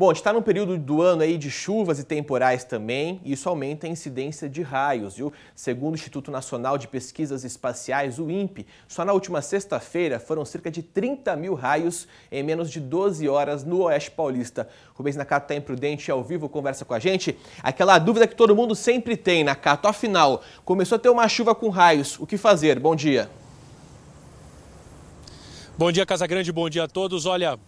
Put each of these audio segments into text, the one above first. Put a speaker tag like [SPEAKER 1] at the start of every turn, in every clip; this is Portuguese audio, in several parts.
[SPEAKER 1] Bom, está num período do ano aí de chuvas e temporais também, e isso aumenta a incidência de raios, viu? Segundo o Instituto Nacional de Pesquisas Espaciais, o INPE, só na última sexta-feira foram cerca de 30 mil raios em menos de 12 horas no Oeste Paulista. Rubens Nakato está imprudente ao vivo, conversa com a gente. Aquela dúvida que todo mundo sempre tem, Nakato, afinal, começou a ter uma chuva com raios, o que fazer? Bom dia.
[SPEAKER 2] Bom dia, Casagrande, bom dia a todos. Olha,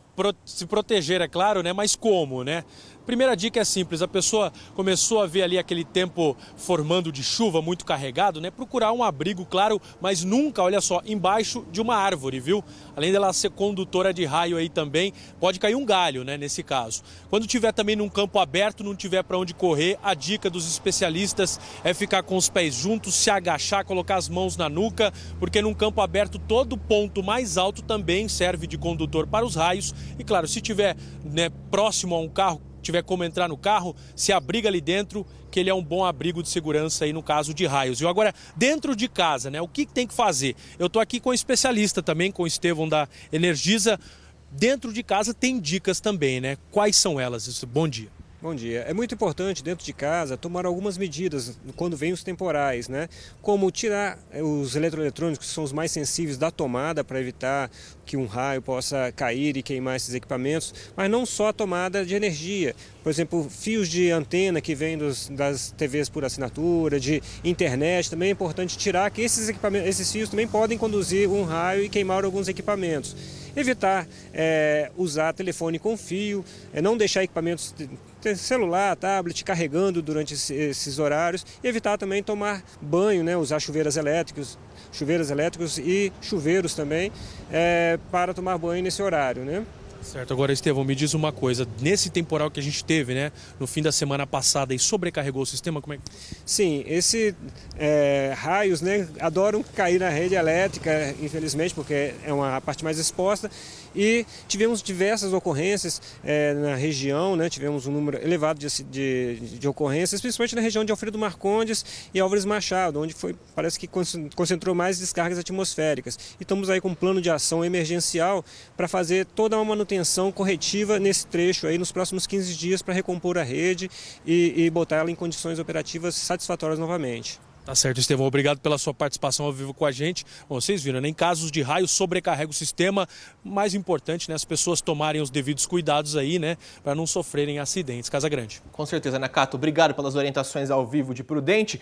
[SPEAKER 2] se proteger, é claro, né? Mas como, né? Primeira dica é simples: a pessoa começou a ver ali aquele tempo formando de chuva muito carregado, né? Procurar um abrigo, claro, mas nunca, olha só, embaixo de uma árvore, viu? Além dela ser condutora de raio aí também, pode cair um galho, né? Nesse caso. Quando tiver também num campo aberto, não tiver para onde correr, a dica dos especialistas é ficar com os pés juntos, se agachar, colocar as mãos na nuca, porque num campo aberto todo ponto mais alto também serve de condutor para os raios e claro, se tiver né, próximo a um carro, tiver como entrar no carro, se abriga ali dentro, que ele é um bom abrigo de segurança aí no caso de raios. E agora, dentro de casa, né, o que tem que fazer? Eu estou aqui com um especialista também, com o Estevão da Energisa. Dentro de casa tem dicas também, né? Quais são elas? Bom dia.
[SPEAKER 3] Bom dia. É muito importante dentro de casa tomar algumas medidas quando vem os temporais, né? Como tirar eh, os eletroeletrônicos que são os mais sensíveis da tomada para evitar que um raio possa cair e queimar esses equipamentos, mas não só a tomada de energia. Por exemplo, fios de antena que vêm das TVs por assinatura, de internet, também é importante tirar que esses equipamentos, esses fios também podem conduzir um raio e queimar alguns equipamentos evitar é, usar telefone com fio, é, não deixar equipamentos ter celular, tablet carregando durante esses horários e evitar também tomar banho, né, usar chuveiras elétricas, chuveiras elétricos e chuveiros também é, para tomar banho nesse horário, né.
[SPEAKER 2] Certo, agora Estevão, me diz uma coisa, nesse temporal que a gente teve, né, no fim da semana passada e sobrecarregou o sistema, como é que...
[SPEAKER 3] Sim, esse é, raios, né, adoram cair na rede elétrica, infelizmente, porque é uma parte mais exposta, e tivemos diversas ocorrências é, na região, né, tivemos um número elevado de, de, de, ocorrências, principalmente na região de Alfredo Marcondes e Álvares Machado, onde foi, parece que concentrou mais descargas atmosféricas. E estamos aí com um plano de ação emergencial para fazer toda uma manutenção manutenção corretiva nesse trecho aí nos próximos 15 dias para recompor a rede e, e botar ela em condições operativas satisfatórias novamente.
[SPEAKER 2] Tá certo, Estevão. Obrigado pela sua participação ao vivo com a gente. Bom, vocês viram, né? casos de raio sobrecarrega o sistema. Mais importante, né? As pessoas tomarem os devidos cuidados aí, né? Para não sofrerem acidentes. Casa Grande. Com certeza, Nakato. Obrigado pelas orientações ao vivo de Prudente.